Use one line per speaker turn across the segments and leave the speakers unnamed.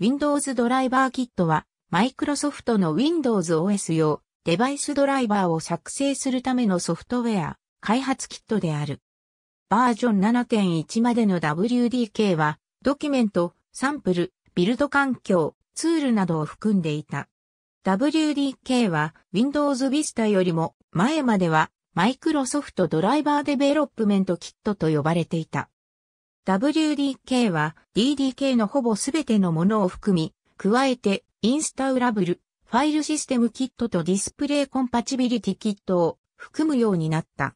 Windows ドライバーキットは、Microsoft の Windows OS 用デバイスドライバーを作成するためのソフトウェア、開発キットである。バージョン7.1までの WDK は、ドキュメント、サンプル、ビルド環境、ツールなどを含んでいた。WDK は Windows Vista よりも前までは Microsoft ドライバーデベロップメントキットと呼ばれていた。WDK は DDK のほぼすべてのものを含み、加えてインスタウラブル、ファイルシステムキットとディスプレイコンパチビリティキットを含むようになった。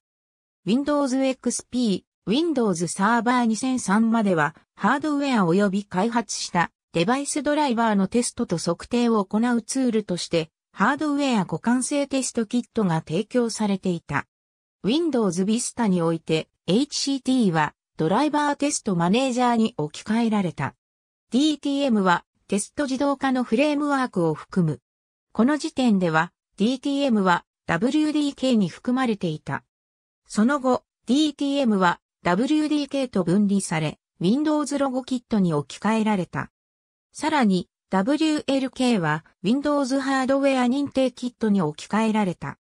Windows XP、Windows Server 2003まではハードウェア及び開発したデバイスドライバーのテストと測定を行うツールとしてハードウェア互換性テストキットが提供されていた。Windows Vista において HCT はドライバーテストマネージャーに置き換えられた。DTM はテスト自動化のフレームワークを含む。この時点では DTM は WDK に含まれていた。その後、DTM は WDK と分離され、Windows ロゴキットに置き換えられた。さらに、WLK は Windows ハードウェア認定キットに置き換えられた。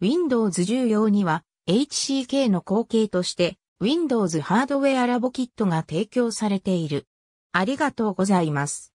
Windows 1要には HCK の後継として Windows ハードウェアラボキットが提供されている。ありがとうご
ざいます。